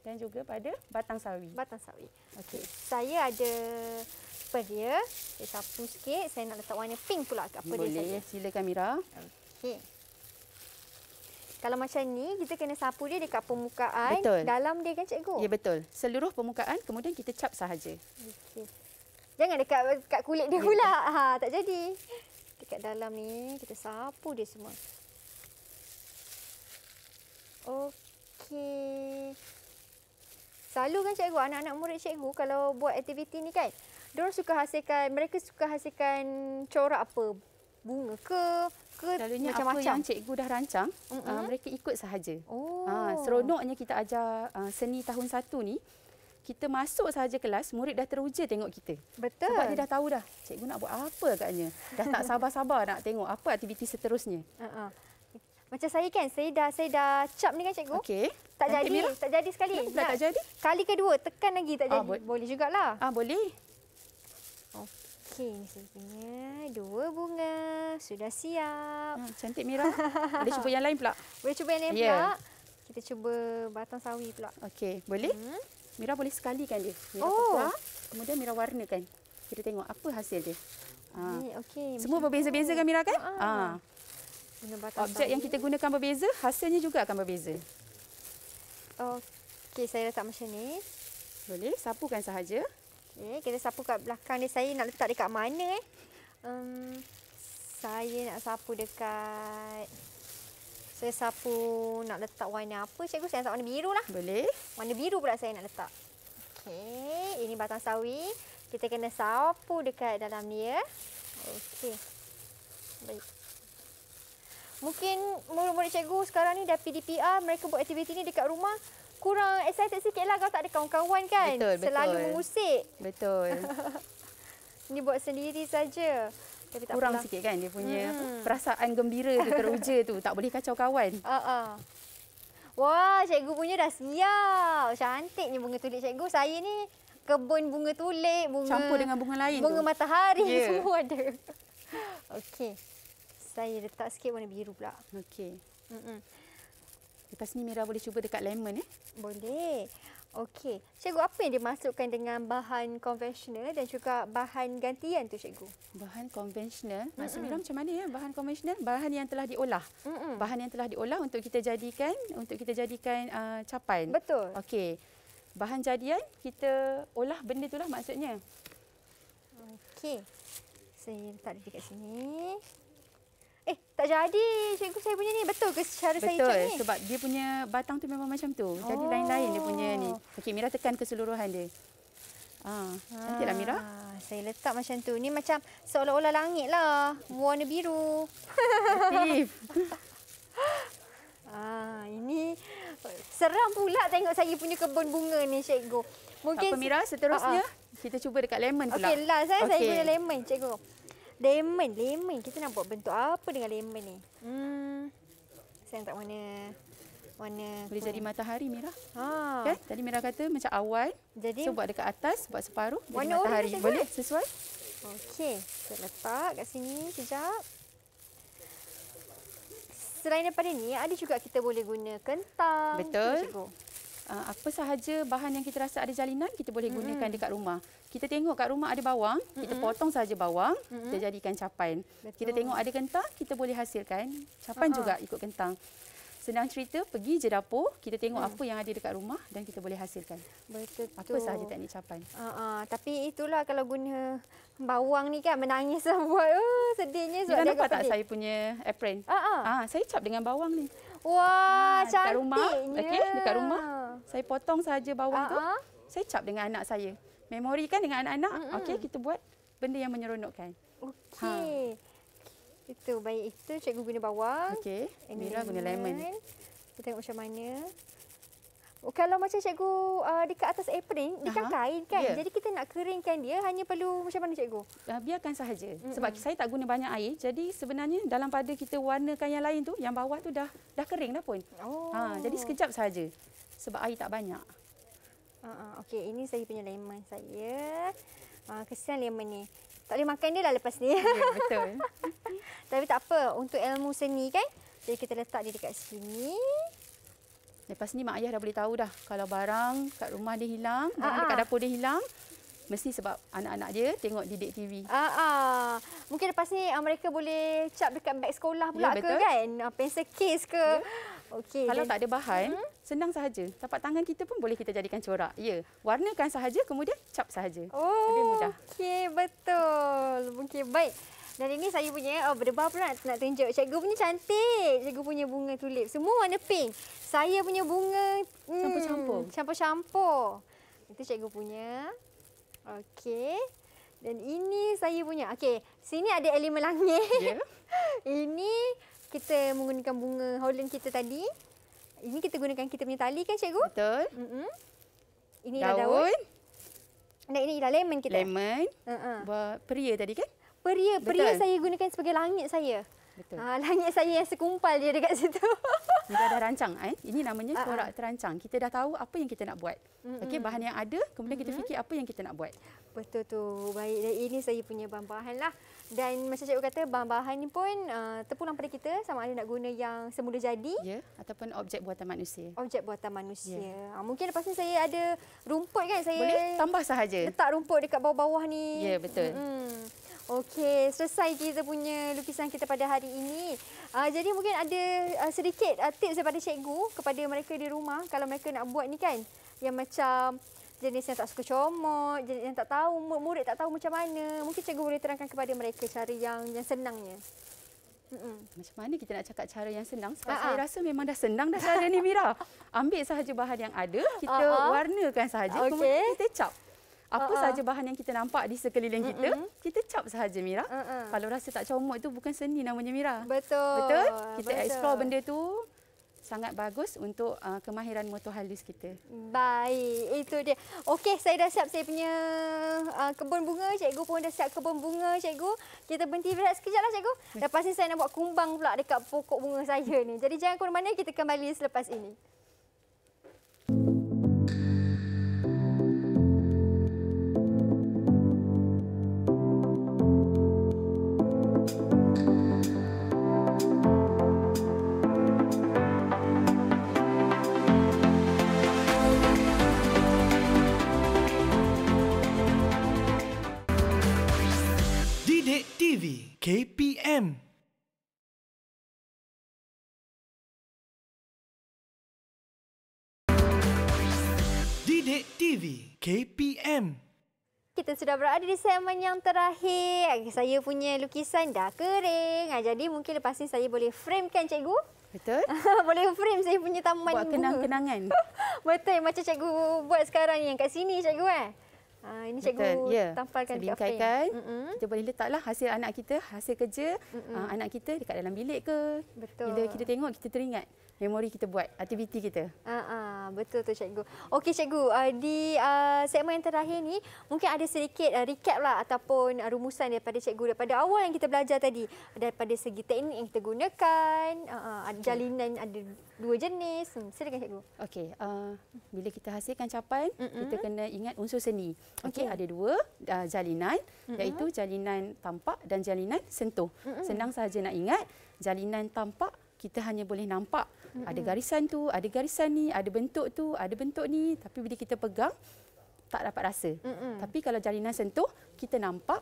Dan juga pada batang sawi. Batang sawi. Okey. Saya ada peria. Saya sapu sikit. Saya nak letak warna pink pula kat peria saya. Boleh. Silakan Mira. Okey. Kalau macam ni, kita kena sapu dia dekat permukaan betul. dalam dia kan cikgu? Ya, betul. Seluruh permukaan kemudian kita cap sahaja. Okey. Jangan dekat, dekat kulit dia ya. pula. Ha, tak jadi. Dekat dalam ni, kita sapu dia semua. Okey. Selalu kan cikgu, anak-anak murid cikgu kalau buat aktiviti ni kan, mereka suka hasilkan, mereka suka hasilkan corak apa? Bunga ke? ke Selalunya macam -macam. apa yang cikgu dah rancang, mm -hmm. uh, mereka ikut sahaja. Oh. Uh, seronoknya kita ajar uh, seni tahun satu ni, kita masuk sahaja kelas, murid dah teruja tengok kita. Betul. Sebab dia dah tahu dah, cikgu nak buat apa agaknya. Dah tak sabar-sabar nak tengok apa aktiviti seterusnya. Uh -uh. Macam saya kan, saya dah saya dah cap ni kan cikgu. Okey. Tak Nanti jadi, Mira. tak jadi sekali. Kenapa tak jadi? Kali kedua tekan lagi tak ah, jadi. Ah, bo boleh jugaklah. Ah boleh. Okey, sepertinya dua bunga sudah siap. Hmm, cantik Mira. boleh cuba yang lain pula. Boleh cuba yang lain yeah. pula. Kita cuba batang sawi pula. Okey, boleh? Hmm. Mira boleh sekali kan dia? Mira oh. Pukar. Kemudian Mira warna kan. Kita tengok apa hasil dia. Ha. Ah. Okay, Semua berbeza-beza kan Mira kan? Ah. Ha objek bambu. yang kita gunakan berbeza, hasilnya juga akan berbeza. Okey, saya letak macam ni. Boleh, sapukan sahaja. Okey, kita sapu kat belakang ni. Saya nak letak dekat mana eh? Um, saya nak sapu dekat... Saya sapu nak letak warna apa cikgu? Saya nak letak warna biru lah. Boleh. Warna biru pula saya nak letak. Okey, ini batang sawi. Kita kena sapu dekat dalam ni ya. Okey. Baik mungkin murid-murid cikgu sekarang ni dah PDPR, mereka buat aktiviti ni dekat rumah, kurang excited sikitlah kalau tak ada kawan-kawan kan? Betul, betul. Selalu mengusik. Betul. ini buat sendiri saja. Tapi tak kurang apalah. sikit kan dia punya hmm. perasaan gembira tu, teruja tu. Tak boleh kacau kawan. Uh -uh. Wah, cikgu punya dah siap. Cantiknya bunga tulip cikgu. Saya ni kebun bunga tulip, bunga... Campur dengan bunga lain bunga tu. matahari yeah. semua ada. Okey saya letak sikit warna biru pula. Okey. Mm-mm. Lepas ni Mira boleh cuba dekat lemon eh? Boleh. Okey. Cikgu, apa yang dimasukkan dengan bahan konvensional dan juga bahan gantian tu, Cikgu? Bahan konvensional? Maksud Mira macam mana ya? Bahan konvensional? Bahan yang telah diolah. Mm-mm. Bahan yang telah diolah untuk kita jadikan untuk kita jadikan uh, capan. Betul. Okey. Bahan jadian, kita olah benda itulah maksudnya. Okey. Saya letak dia dekat sini eh tak jadi cikgu saya punya ni betul ke cara betul, saya cek ni? Betul sebab dia punya batang tu memang macam tu. Jadi oh. lain-lain oh. dia punya ni. Okey Mira tekan keseluruhan dia. Ha, ah. cantiklah ah, Mira. Saya letak macam tu. Ni macam seolah-olah langit lah. Warna biru. Aktif. ah, ini seram pula tengok saya punya kebun bunga ni cikgu. Mungkin... Tak apa Mira, seterusnya ah, ah. kita cuba dekat lemon pula. Okey, last eh. saya Okay. Saya punya lemon cikgu. Lemon, lemon. Kita nak buat bentuk apa dengan lemon ni? Hmm. Saya tak warna warna boleh kuning. jadi matahari merah. Ha. Okay. Tadi merah kata macam awal. Jadi so, buat dekat atas, buat separuh warna jadi matahari. Orang boleh sesuai? Okey. Kita letak kat sini sekejap. Selain daripada ni, ada juga kita boleh guna kentang. Betul. Ah, apa sahaja bahan yang kita rasa ada jalinan kita boleh gunakan mm-hmm. dekat rumah. Kita tengok kat rumah ada bawang, mm-hmm. kita potong saja bawang, mm-hmm. kita jadikan capan. Betul. Kita tengok ada kentang, kita boleh hasilkan capan uh-huh. juga ikut kentang. Senang cerita, pergi je dapur, kita tengok hmm. apa yang ada dekat rumah dan kita boleh hasilkan. Betul. Apa sahaja teknik capan. Uh, ah, uh, tapi itulah kalau guna bawang ni kan menangis semua. Oh sedihnya sebab dia agak pedih. Nampak tak saya punya apron? Uh, uh. Uh, saya cap dengan bawang ni. Wah, ha, cantiknya. Rumah. Okay, dekat rumah, saya potong saja bawang uh-huh. tu. Ah, ah. Saya cap dengan anak saya. Memori kan dengan anak-anak. Mm-hmm. Okey, kita buat benda yang menyeronokkan. Ha. Okey. Ha. Itu baik itu cikgu guna bawang. Okey. Ini Mira guna lemon. Kita tengok macam mana kalau macam cikgu uh, dekat atas apron, dia kan kain ya. kan? Yeah. Jadi kita nak keringkan dia, hanya perlu macam mana cikgu? Uh, biarkan sahaja. Mm -mm. Sebab saya tak guna banyak air. Jadi sebenarnya dalam pada kita warnakan yang lain tu, yang bawah tu dah dah kering dah pun. Ha, oh. Ha, jadi sekejap sahaja. Sebab air tak banyak. Uh, uh, Okey, ini saya punya lemon saya. Uh, kesian lemon ni. Tak boleh makan dia lah lepas ni. Yeah, betul. Tapi tak apa, untuk ilmu seni kan? Jadi kita letak dia dekat sini. Lepas ni mak ayah dah boleh tahu dah kalau barang kat rumah dia hilang, ah, barang uh dekat ah. dapur dia hilang, mesti sebab anak-anak dia tengok didik TV. Ah, uh Mungkin lepas ni uh, mereka boleh cap dekat beg sekolah pula yeah, ke kan? Uh, pencil case ke? Yeah. Okey. Kalau ya. tak ada bahan, uh-huh. senang sahaja. Tapak tangan kita pun boleh kita jadikan corak. Ya. Yeah. Warnakan sahaja kemudian cap sahaja. Oh, Lebih mudah. Okey, betul. Mungkin baik. Dan ini saya punya, oh berdebar pula nak, nak tunjuk. Cikgu punya cantik. Cikgu punya bunga tulip. Semua warna pink. Saya punya bunga... Hmm, campur-campur. Hmm, Campur-campur. Itu cikgu punya. Okey. Dan ini saya punya. Okey. Sini ada elemen langit. Yeah. ini kita menggunakan bunga Holland kita tadi. Ini kita gunakan kita punya tali kan cikgu? Betul. Mm -hmm. Ini daun. Dah Dan ini ialah lemon kita. Lemon. Uh -uh. Buat peria tadi kan? peria. Betul. Peria saya gunakan sebagai langit saya. Betul. Ha, langit saya yang sekumpal dia dekat situ. Kita dah rancang. Eh? Ini namanya ah, ah. corak terancang. Kita dah tahu apa yang kita nak buat. Okey, bahan yang ada, kemudian kita fikir apa yang kita nak buat. Betul tu. Baik, dan ini saya punya bahan-bahan lah. Dan macam cikgu kata, bahan-bahan ni pun uh, terpulang pada kita sama ada nak guna yang semula jadi. Ya, ataupun objek buatan manusia. Objek buatan manusia. Ya. Ha, mungkin lepas ni saya ada rumput kan saya... Boleh tambah sahaja. Letak rumput dekat bawah-bawah ni. Ya, betul. Mm -hmm. Okey, selesai kita punya lukisan kita pada hari ini. Uh, jadi mungkin ada uh, sedikit uh, tips daripada cikgu kepada mereka di rumah kalau mereka nak buat ni kan. Yang macam jenis yang tak suka comot, jenis yang tak tahu, murid tak tahu macam mana. Mungkin cikgu boleh terangkan kepada mereka cara yang yang senangnya. Mm-mm. Macam mana kita nak cakap cara yang senang? Sebab Aa-a. saya rasa memang dah senang dah cara ni Mira. Ambil sahaja bahan yang ada, kita Aa-a. warnakan sahaja okay. kemudian kita cap apa uh -huh. sahaja bahan yang kita nampak di sekeliling kita, uh -huh. kita cap sahaja Mira. Uh -huh. Kalau rasa tak comot itu bukan seni namanya Mira. Betul. Betul? Kita Betul. explore benda tu sangat bagus untuk uh, kemahiran motor halus kita. Baik, itu dia. Okey, saya dah siap saya punya uh, kebun bunga. Cikgu pun dah siap kebun bunga, cikgu. Kita berhenti berehat sekejaplah, cikgu. Lepas ni saya nak buat kumbang pula dekat pokok bunga saya ni. Jadi jangan ke mana-mana, kita kembali selepas ini. KPM. Kita sudah berada di segmen yang terakhir. Saya punya lukisan dah kering. Ah, jadi mungkin lepas ni saya boleh framekan cikgu. Betul. boleh frame saya punya taman buat kenang-kenangan. Betul macam cikgu buat sekarang ni yang kat sini cikgu eh. Uh, ini cikgu Betul, yeah. tampalkan dekat frame. Kan. Mm-hmm. Kita boleh letaklah hasil anak kita, hasil kerja mm-hmm. anak kita dekat dalam bilik ke. Betul. Bila kita tengok, kita teringat memori kita buat, aktiviti kita. Uh, uh, betul tu cikgu. Okey cikgu, uh, di uh, segmen yang terakhir ni mungkin ada sedikit uh, recap lah ataupun uh, rumusan daripada cikgu daripada awal yang kita belajar tadi. Daripada segi teknik yang kita gunakan, uh, uh, ada jalinan ada dua jenis. Hmm, silakan cikgu. Okey, uh, bila kita hasilkan capaian, mm-hmm. kita kena ingat unsur seni. Okey, okay. ada dua uh, jalinan mm-hmm. iaitu jalinan tampak dan jalinan sentuh. Mm-hmm. Senang sahaja nak ingat, jalinan tampak kita hanya boleh nampak mm-hmm. ada garisan tu, ada garisan ni, ada bentuk tu, ada bentuk ni, tapi bila kita pegang tak dapat rasa. Mm-hmm. Tapi kalau jalinan sentuh, kita nampak,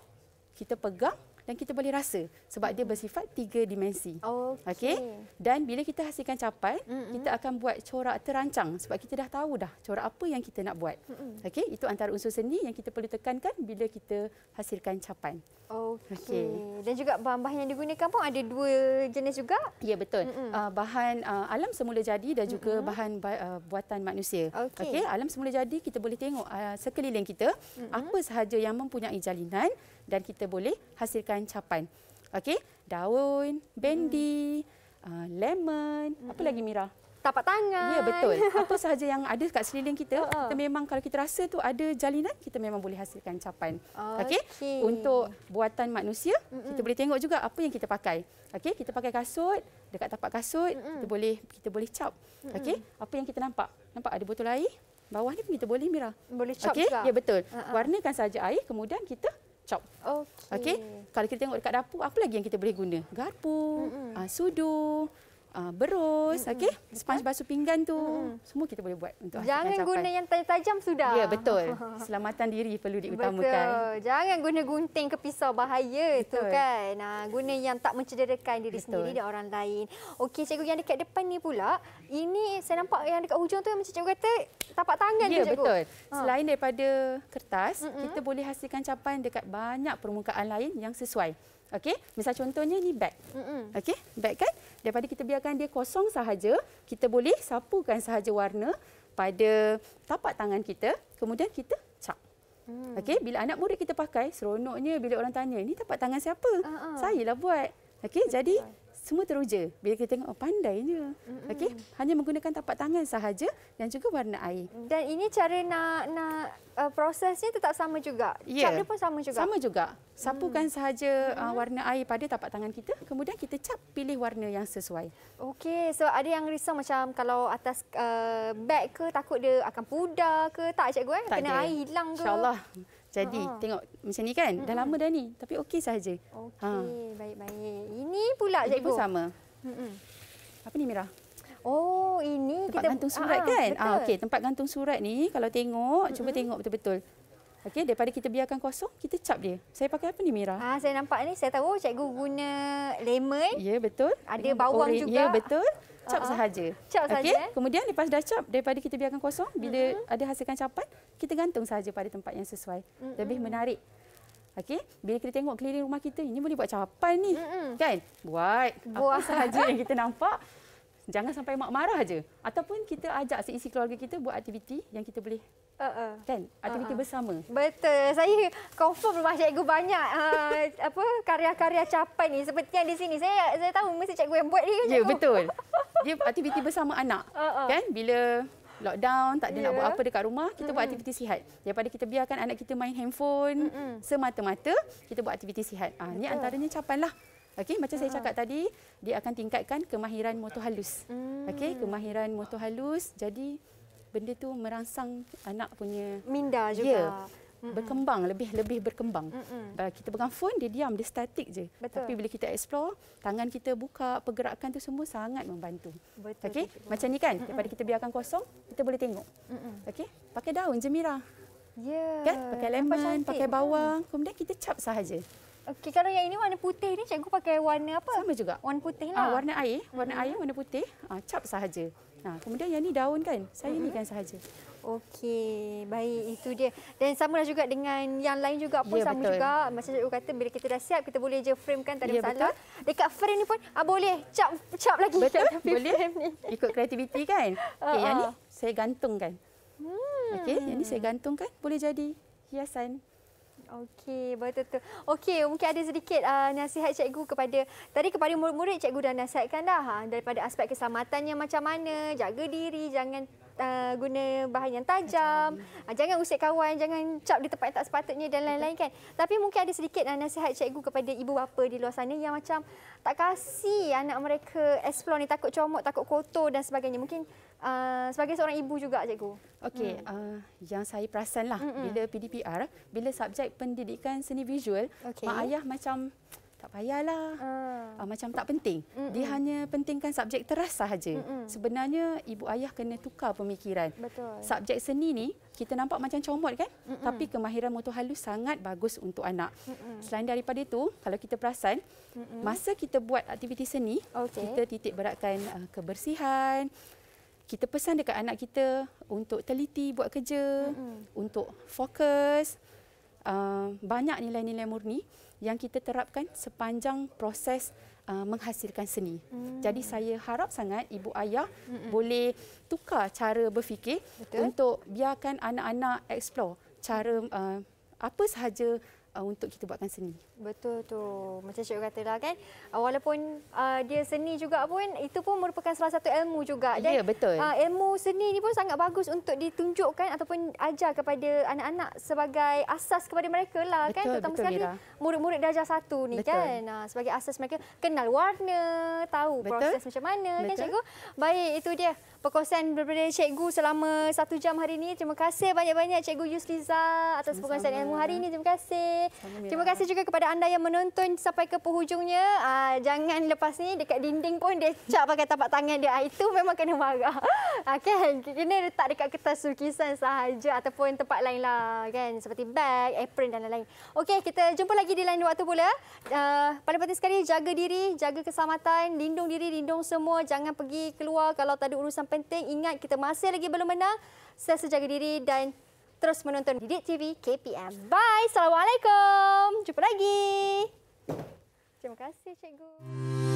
kita pegang, dan kita boleh rasa sebab dia bersifat tiga dimensi. Okey. Okay? Dan bila kita hasilkan capai, mm-hmm. kita akan buat corak terancang sebab kita dah tahu dah corak apa yang kita nak buat. Mm-hmm. Okey, itu antara unsur seni yang kita perlu tekankan bila kita hasilkan capai. Okey. Okay. Dan juga bahan-bahan yang digunakan pun ada dua jenis juga. Ya betul. Mm-hmm. Uh, bahan uh, alam semula jadi dan juga mm-hmm. bahan uh, buatan manusia. Okey. Okay? Alam semula jadi kita boleh tengok uh, sekeliling kita mm-hmm. apa sahaja yang mempunyai jalinan dan kita boleh hasilkan capan. Okey, daun, bendi, hmm. uh, lemon, hmm. apa lagi Mira? Tapak tangan. Ya, betul. Apa sahaja yang ada kat seliling kita, oh. kita memang kalau kita rasa tu ada jalinan, kita memang boleh hasilkan capan. Okey. Okay. Untuk buatan manusia, Mm-mm. kita boleh tengok juga apa yang kita pakai. Okey, kita pakai kasut, dekat tapak kasut, Mm-mm. kita boleh kita boleh cap. Okey, apa yang kita nampak? Nampak ada botol air? Bawah ni pun kita boleh Mira. Boleh cap okay. juga. Ya, betul. Uh-uh. Warnakan saja air, kemudian kita chop. Okey. Okay? Kalau kita tengok dekat dapur, apa lagi yang kita boleh guna? Garpu, mm-hmm. uh, sudu, uh, berus, mm -mm. okey, sponge basuh pinggan tu, mm -mm. semua kita boleh buat untuk hasilkan Jangan guna yang tajam-tajam sudah. Ya, betul. Keselamatan diri perlu diutamakan. Betul. Jangan guna gunting ke pisau bahaya betul. tu kan. Nah, guna yang tak mencederakan diri betul. sendiri dan orang lain. Okey, cikgu yang dekat depan ni pula, ini saya nampak yang dekat hujung tu macam cikgu kata tapak tangan ya, tu cikgu. Ya, betul. Ha. Selain daripada kertas, mm -mm. kita boleh hasilkan capaian dekat banyak permukaan lain yang sesuai. Okey, misal contohnya ni bag. Okey, bag kan? Daripada kita biarkan dia kosong sahaja, kita boleh sapukan sahaja warna pada tapak tangan kita. Kemudian kita cap. Mm. Okey, bila anak murid kita pakai, seronoknya bila orang tanya, ini tapak tangan siapa? Uh-uh. Saya lah buat. Okey, jadi semua teruja bila kita tengok oh, pandainya. Mm-hmm. Okey, hanya menggunakan tapak tangan sahaja dan juga warna air. Dan ini cara nak nak uh, prosesnya tetap sama juga. Yeah. Cap dia pun sama juga. Sama juga. Hmm. Sapukan mm. sahaja uh, mm-hmm. warna air pada tapak tangan kita, kemudian kita cap pilih warna yang sesuai. Okey, so ada yang risau macam kalau atas uh, beg ke takut dia akan pudar ke tak cikgu eh? Tak Kena ada. air hilang ke? InsyaAllah. Jadi ha. tengok macam ni kan. Dah lama dah ni tapi okey saja. Okey, ha. baik-baik. Ini pula Cik Ibu. Ibu sama. Hmm. Apa ni Mira? Oh, ini tempat kita... gantung surat ah, ah kan? Ah, okay, tempat gantung surat ni kalau tengok, mm -hmm. cuba tengok betul-betul. Okey, daripada kita biarkan kosong, kita cap dia. Saya pakai apa ni, Mira? Ha, saya nampak ni, saya tahu cikgu guna lemon. Ya, betul. Ada bawang orin. juga. Ya, betul. Cap uh-huh. sahaja. Cap sahaja. Okay. Eh? Kemudian lepas dah cap, daripada kita biarkan kosong, bila uh-huh. ada hasilkan capan, kita gantung sahaja pada tempat yang sesuai. Uh-huh. Lebih menarik. Okey, bila kita tengok keliling rumah kita, ini boleh buat capan ni. Uh-huh. Kan? Buat. Buah. Apa sahaja yang kita nampak, jangan sampai mak marah aje. Ataupun kita ajak seisi keluarga kita buat aktiviti yang kita boleh Uh-uh. Kan? Aktiviti ah, uh-uh. bersama. Betul. Saya confirm rumah cikgu banyak uh, apa karya-karya capai ni. Seperti yang di sini. Saya saya tahu mesti cikgu yang buat ni kan cikgu? Ya, betul. Dia aktiviti ah, bersama anak. Uh-uh. Kan? Bila lockdown, tak ada yeah. nak ya. buat apa dekat rumah, kita uh-huh. buat aktiviti sihat. Daripada kita biarkan anak kita main handphone uh-huh. semata-mata, kita buat aktiviti sihat. Uh, ah, ini antaranya capan lah. Okey, macam uh-huh. saya uh-uh. cakap tadi, dia akan tingkatkan kemahiran motor halus. uh Okey, kemahiran motor halus. Jadi, benda tu merangsang anak punya minda ya, juga. Yeah. berkembang lebih lebih berkembang. Kalau ah, kita pegang phone dia diam dia statik je. Betul. Tapi bila kita explore, tangan kita buka, pergerakan tu semua sangat membantu. Betul. Okey, macam ni kan? Daripada kita biarkan kosong, kita boleh tengok. Okey, pakai daun jemira. Ya. Yeah. Kan? Pakai lemon, pakai bawang, hmm. kemudian kita cap sahaja. Okey, kalau yang ini warna putih ni cikgu pakai warna apa? Sama juga. Warna putih ah, lah. Ah, warna air, warna mm-hmm. air warna putih. Ah, cap sahaja. Ha, kemudian yang ni daun kan? Saya uh ni kan sahaja. Okey, baik itu dia. Dan sama lah juga dengan yang lain juga pun yeah, sama betul. juga. Masa cikgu kata bila kita dah siap kita boleh je framekan tak ada yeah, masalah. Betul. Dekat frame ni pun ah boleh cap cap lagi. Betul. boleh. Ni. Ikut kreativiti kan? Okey, uh yang ni ah, ah. saya gantung kan. Hmm. Okey, yang ni saya gantung kan? Boleh jadi hiasan. Okey, betul tu. Okey, mungkin ada sedikit uh, nasihat cikgu kepada tadi kepada murid-murid cikgu dah nasihatkan dah ha, daripada aspek keselamatannya macam mana, jaga diri, jangan uh, guna bahan yang tajam, uh, jangan usik kawan, jangan cap di tempat yang tak sepatutnya dan lain-lain kan. Tapi mungkin ada sedikit uh, nasihat cikgu kepada ibu bapa di luar sana yang macam tak kasi anak mereka explore ni takut comot, takut kotor dan sebagainya. Mungkin uh, sebagai seorang ibu juga cikgu. Okey, hmm. uh, yang saya perasan lah hmm, bila PDPR, bila subjek pendidikan seni visual, okay. mak ayah macam tak payahlah. Hmm. Uh, macam tak penting. Hmm, Dia hanya pentingkan subjek teras sahaja. Hmm, hmm. Sebenarnya ibu ayah kena tukar pemikiran. Betul. Subjek seni ni kita nampak macam comot kan? Hmm, Tapi kemahiran motor halus sangat bagus untuk anak. Hmm, hmm. Selain daripada itu, kalau kita perasan, hmm, hmm. masa kita buat aktiviti seni, okay. kita titik beratkan uh, kebersihan, kita pesan dekat anak kita untuk teliti buat kerja, mm-hmm. untuk fokus. Uh, banyak nilai-nilai murni yang kita terapkan sepanjang proses uh, menghasilkan seni. Mm-hmm. Jadi saya harap sangat ibu ayah mm-hmm. boleh tukar cara berfikir Betul. untuk biarkan anak-anak explore cara uh, apa sahaja uh, untuk kita buatkan seni. Betul tu. Macam cikgu katalah kan, uh, walaupun uh, dia seni juga pun, itu pun merupakan salah satu ilmu juga. Ya, yeah, betul. Uh, ilmu seni ni pun sangat bagus untuk ditunjukkan ataupun ajar kepada anak-anak sebagai asas kepada mereka lah kan. betul, kan. Terutama betul, sekali murid-murid darjah satu ni betul. kan. Uh, sebagai asas mereka kenal warna, tahu betul. proses macam mana kan, betul. kan cikgu. Baik, itu dia. Perkongsian daripada Cikgu selama satu jam hari ini. Terima kasih banyak-banyak Cikgu Yusliza atas perkongsian ilmu hari ini. Terima kasih. Terima lah. kasih juga kepada anda yang menonton sampai ke penghujungnya. Uh, jangan lepas ni dekat dinding pun dia cak pakai tapak tangan dia. Ah, itu memang kena marah. Okay. Ah, kena letak dekat kertas lukisan sahaja ataupun tempat lain lah. Kan? Seperti bag, apron dan lain-lain. Okey, kita jumpa lagi di lain waktu pula. Uh, paling penting sekali, jaga diri, jaga keselamatan, lindung diri, lindung semua. Jangan pergi keluar kalau tak ada urusan penting. Ingat kita masih lagi belum menang. Saya sejaga diri dan terus menonton Didik TV KPM. Bye. Assalamualaikum. Jumpa lagi. Terima kasih, Cikgu.